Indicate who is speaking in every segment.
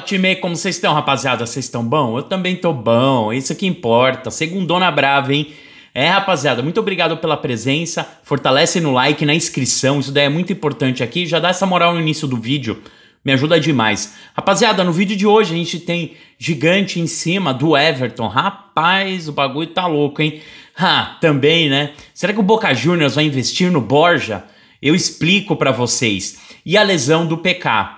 Speaker 1: Fala time, como vocês estão, rapaziada? Vocês estão bom? Eu também tô bom, é isso que importa. Segundona brava, hein? É, rapaziada, muito obrigado pela presença. Fortalece no like, na inscrição, isso daí é muito importante aqui. Já dá essa moral no início do vídeo, me ajuda demais. Rapaziada, no vídeo de hoje a gente tem gigante em cima do Everton. Rapaz, o bagulho tá louco, hein? Ah, também, né? Será que o Boca Juniors vai investir no Borja? Eu explico para vocês. E a lesão do PK,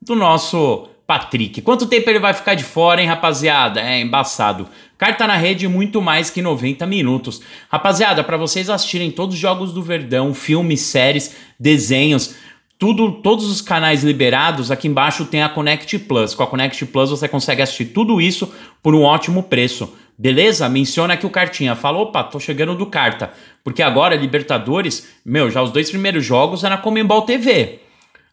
Speaker 1: do nosso Patrick. Quanto tempo ele vai ficar de fora, hein, rapaziada? É embaçado. Carta na rede muito mais que 90 minutos. Rapaziada, para vocês assistirem todos os jogos do Verdão, filmes, séries, desenhos, tudo, todos os canais liberados, aqui embaixo tem a Connect Plus. Com a Connect Plus você consegue assistir tudo isso por um ótimo preço. Beleza? Menciona aqui o Cartinha. Fala, opa, tô chegando do Carta. Porque agora, Libertadores, meu, já os dois primeiros jogos é na Comembol TV.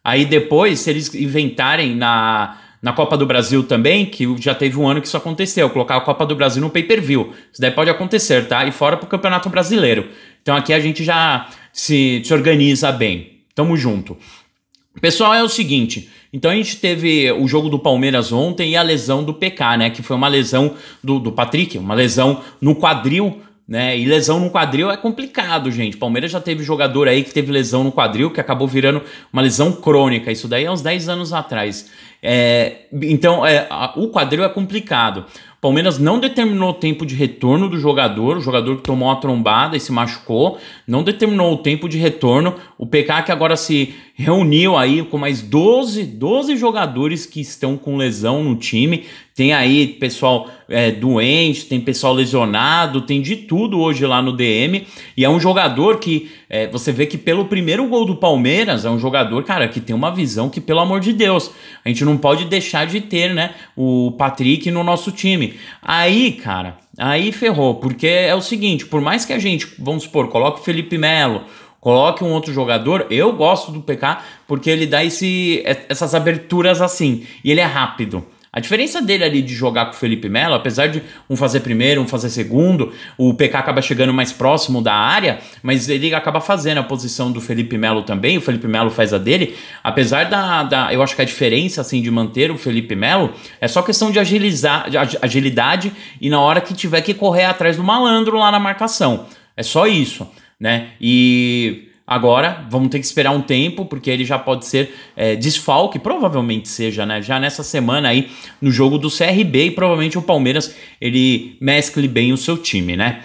Speaker 1: Aí depois, se eles inventarem na na Copa do Brasil também, que já teve um ano que isso aconteceu, colocar a Copa do Brasil no pay-per-view. Isso daí pode acontecer, tá? E fora pro Campeonato Brasileiro. Então aqui a gente já se, se organiza bem. Tamo junto. Pessoal, é o seguinte. Então a gente teve o jogo do Palmeiras ontem e a lesão do PK, né? Que foi uma lesão do, do Patrick, uma lesão no quadril né? E lesão no quadril é complicado, gente. Palmeiras já teve jogador aí que teve lesão no quadril, que acabou virando uma lesão crônica. Isso daí é uns 10 anos atrás. É, então, é, a, o quadril é complicado. Palmeiras não determinou o tempo de retorno do jogador, o jogador que tomou a trombada e se machucou, não determinou o tempo de retorno. O PK que agora se reuniu aí com mais 12, 12 jogadores que estão com lesão no time. Tem aí pessoal é, doente, tem pessoal lesionado, tem de tudo hoje lá no DM. E é um jogador que é, você vê que pelo primeiro gol do Palmeiras, é um jogador, cara, que tem uma visão que, pelo amor de Deus, a gente não não pode deixar de ter, né, o Patrick no nosso time. Aí, cara, aí ferrou, porque é o seguinte, por mais que a gente, vamos supor, coloque o Felipe Melo, coloque um outro jogador, eu gosto do PK porque ele dá esse, essas aberturas assim, e ele é rápido. A diferença dele ali de jogar com o Felipe Melo, apesar de um fazer primeiro, um fazer segundo, o PK acaba chegando mais próximo da área, mas ele acaba fazendo a posição do Felipe Melo também, o Felipe Melo faz a dele. Apesar da, da eu acho que a diferença assim de manter o Felipe Melo é só questão de agilizar, de agilidade e na hora que tiver que correr atrás do malandro lá na marcação. É só isso, né? E Agora vamos ter que esperar um tempo, porque ele já pode ser é, desfalque, provavelmente seja, né? Já nessa semana aí, no jogo do CRB, e provavelmente o Palmeiras ele mescle bem o seu time, né?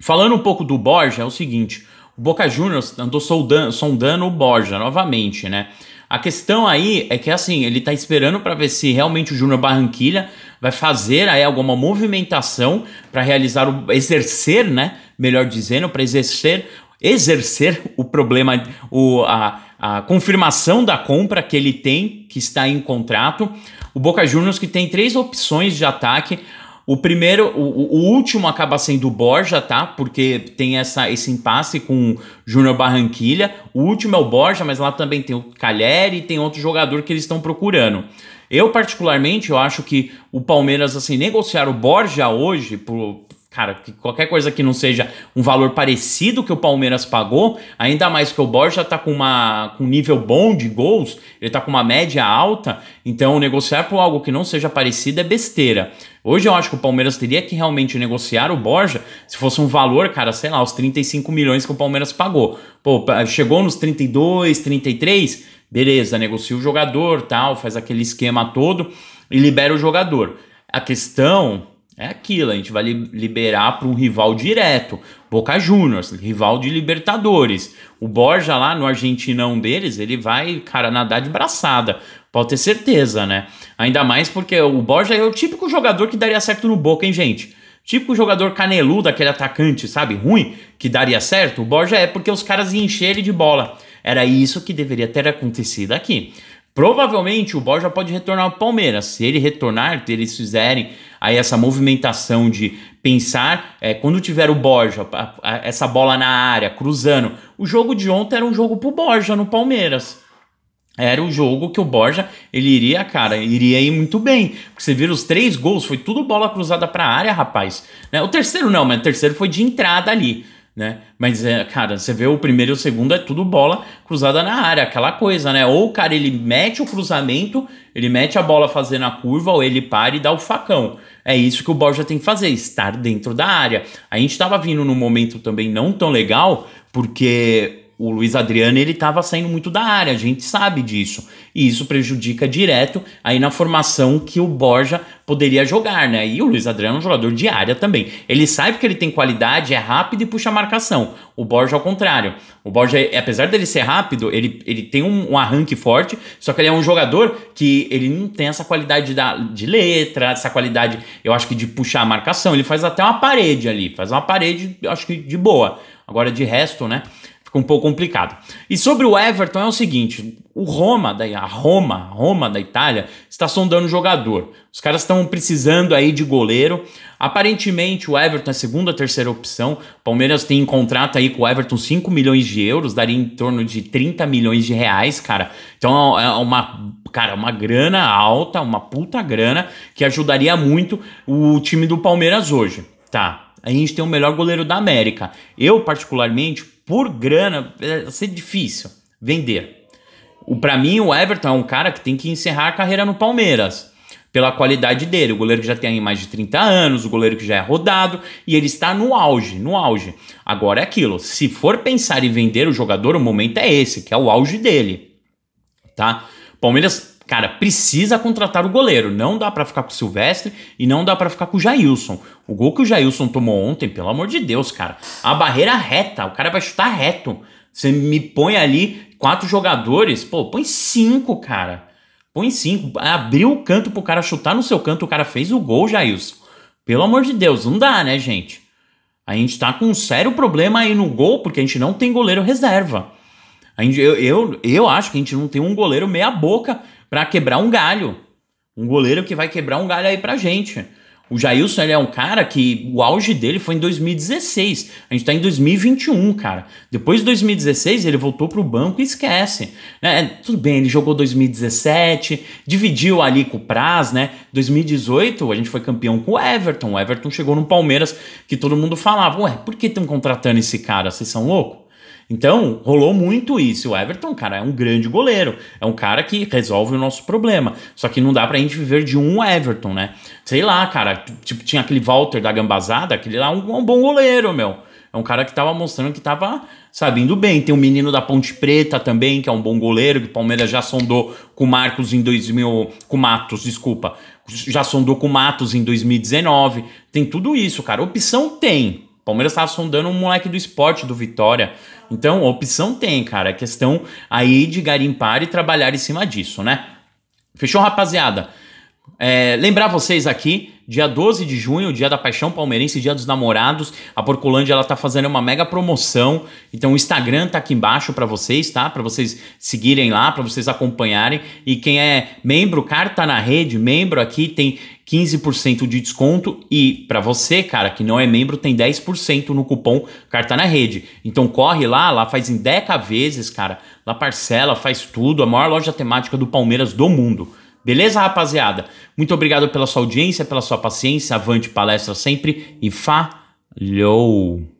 Speaker 1: Falando um pouco do Borja, é o seguinte: o Boca Juniors andou soldando, sondando o Borja novamente, né? A questão aí é que assim, ele tá esperando para ver se realmente o Júnior Barranquilha vai fazer aí alguma movimentação para realizar o exercer, né, melhor dizendo, para exercer exercer o problema, o, a, a confirmação da compra que ele tem, que está em contrato. O Boca Juniors que tem três opções de ataque. O primeiro, o, o último acaba sendo o Borja, tá? Porque tem essa, esse impasse com o Júnior Barranquilha. O último é o Borja, mas lá também tem o Calheri e tem outro jogador que eles estão procurando. Eu, particularmente, eu acho que o Palmeiras, assim, negociar o Borja hoje por, cara, que qualquer coisa que não seja um valor parecido que o Palmeiras pagou, ainda mais que o Borja tá com, uma, com um nível bom de gols, ele tá com uma média alta, então negociar por algo que não seja parecido é besteira. Hoje eu acho que o Palmeiras teria que realmente negociar o Borja se fosse um valor, cara, sei lá, os 35 milhões que o Palmeiras pagou. Pô, chegou nos 32, 33, beleza, negocia o jogador, tal, faz aquele esquema todo e libera o jogador. A questão é aquilo, a gente vai liberar para um rival direto, Boca Juniors, rival de Libertadores. O Borja lá no Argentinão deles, ele vai, cara, nadar de braçada. Pode ter certeza, né? Ainda mais porque o Borja é o típico jogador que daria certo no Boca, hein, gente? Típico jogador caneludo, aquele atacante, sabe, ruim, que daria certo. O Borja é porque os caras iam encher ele de bola. Era isso que deveria ter acontecido aqui. Provavelmente o Borja pode retornar ao Palmeiras. Se ele retornar, se eles fizerem aí essa movimentação de pensar é, quando tiver o Borja, a, a, essa bola na área, cruzando. O jogo de ontem era um jogo pro Borja no Palmeiras. Era o jogo que o Borja, ele iria, cara, iria ir muito bem. Porque você viu os três gols, foi tudo bola cruzada pra área, rapaz. Né? O terceiro não, mas o terceiro foi de entrada ali né? Mas, é, cara, você vê o primeiro e o segundo é tudo bola cruzada na área, aquela coisa, né? Ou o cara ele mete o cruzamento, ele mete a bola fazendo a curva, ou ele para e dá o facão. É isso que o Borja tem que fazer, estar dentro da área. A gente estava vindo num momento também não tão legal, porque o Luiz Adriano ele estava saindo muito da área, a gente sabe disso. E isso prejudica direto aí na formação que o Borja poderia jogar, né? E o Luiz Adriano é um jogador de área também. Ele sabe que ele tem qualidade, é rápido e puxa a marcação. O Borja ao é contrário. O Borja, é, apesar dele ser rápido, ele, ele tem um, um arranque forte, só que ele é um jogador que ele não tem essa qualidade da, de letra, essa qualidade, eu acho que de puxar a marcação. Ele faz até uma parede ali, faz uma parede, eu acho que de boa. Agora de resto, né? Fica um pouco complicado. E sobre o Everton é o seguinte: o Roma, a Roma, Roma da Itália, está sondando jogador. Os caras estão precisando aí de goleiro. Aparentemente, o Everton é a segunda, terceira opção. O Palmeiras tem em contrato aí com o Everton 5 milhões de euros, daria em torno de 30 milhões de reais, cara. Então é, é uma, cara, uma grana alta, uma puta grana, que ajudaria muito o time do Palmeiras hoje. Tá, a gente tem o melhor goleiro da América. Eu, particularmente, por grana, é, vai ser difícil vender. Para mim, o Everton é um cara que tem que encerrar a carreira no Palmeiras. Pela qualidade dele, o goleiro que já tem mais de 30 anos, o goleiro que já é rodado, e ele está no auge, no auge. Agora é aquilo, se for pensar em vender o jogador, o momento é esse, que é o auge dele, tá? Palmeiras Cara, precisa contratar o goleiro. Não dá para ficar com o Silvestre e não dá para ficar com o Jailson. O gol que o Jailson tomou ontem, pelo amor de Deus, cara. A barreira reta, o cara vai chutar reto. Você me põe ali quatro jogadores, pô, põe cinco, cara. Põe cinco. Abriu o canto pro cara chutar no seu canto, o cara fez o gol, Jailson. Pelo amor de Deus, não dá, né, gente? A gente tá com um sério problema aí no gol, porque a gente não tem goleiro reserva. A gente, eu, eu, eu acho que a gente não tem um goleiro meia boca para quebrar um galho. Um goleiro que vai quebrar um galho aí pra gente. O Jailson ele é um cara que o auge dele foi em 2016. A gente tá em 2021, cara. Depois de 2016, ele voltou pro banco e esquece. Né? Tudo bem, ele jogou 2017, dividiu ali com o Praz, né? 2018, a gente foi campeão com o Everton. O Everton chegou no Palmeiras, que todo mundo falava: Ué, por que estão contratando esse cara? Vocês são loucos? Então, rolou muito isso. O Everton, cara, é um grande goleiro. É um cara que resolve o nosso problema. Só que não dá pra gente viver de um Everton, né? Sei lá, cara. Tipo, tinha aquele Walter da gambazada, aquele lá, é um, um bom goleiro, meu. É um cara que tava mostrando que tava sabendo bem. Tem o um menino da Ponte Preta também, que é um bom goleiro, que o Palmeiras já sondou com Marcos em 2000. Com Matos, desculpa. Já sondou com Matos em 2019. Tem tudo isso, cara. Opção tem. Palmeiras estava sondando um moleque do esporte, do Vitória. Então, opção tem, cara. É questão aí de garimpar e trabalhar em cima disso, né? Fechou, rapaziada? É, lembrar vocês aqui, dia 12 de junho, dia da Paixão Palmeirense, dia dos namorados, a Porculândia, ela tá fazendo uma mega promoção. Então o Instagram tá aqui embaixo para vocês, tá? Para vocês seguirem lá, para vocês acompanharem. E quem é membro, carta na rede, membro aqui tem 15% de desconto e para você, cara, que não é membro, tem 10% no cupom Carta na Rede. Então corre lá, lá faz em 10 vezes, cara. Lá parcela, faz tudo, a maior loja temática do Palmeiras do mundo. Beleza, rapaziada? Muito obrigado pela sua audiência, pela sua paciência. Avante palestra sempre e falhou!